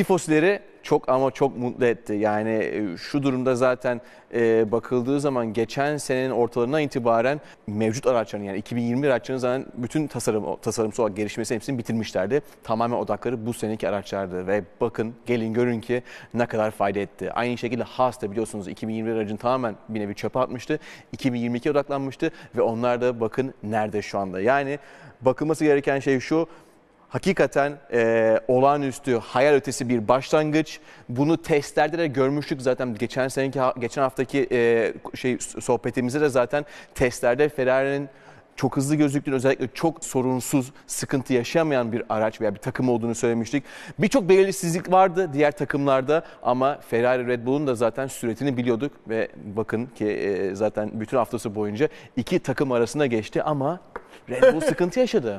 tifosleri çok ama çok mutlu etti. Yani e, şu durumda zaten e, bakıldığı zaman geçen senenin ortalarına itibaren mevcut araçların yani 2020 araçların zaten bütün tasarım tasarımsal olarak gelişmesi hepsini bitirmişlerdi. Tamamen odakları bu seneki araçlardı ve bakın gelin görün ki ne kadar fayda etti. Aynı şekilde Haas da biliyorsunuz 2021 aracın tamamen bir nevi çöpe atmıştı. 2022 odaklanmıştı ve onlar da bakın nerede şu anda. Yani bakılması gereken şey şu hakikaten e, olağanüstü, hayal ötesi bir başlangıç. Bunu testlerde de görmüştük zaten geçen seneki geçen haftaki e, şey sohbetimizde de zaten testlerde Ferrari'nin çok hızlı gözüktüğünü özellikle çok sorunsuz, sıkıntı yaşamayan bir araç veya bir takım olduğunu söylemiştik. Birçok belirsizlik vardı diğer takımlarda ama Ferrari Red Bull'un da zaten süretini biliyorduk ve bakın ki e, zaten bütün haftası boyunca iki takım arasında geçti ama Red Bull sıkıntı yaşadı.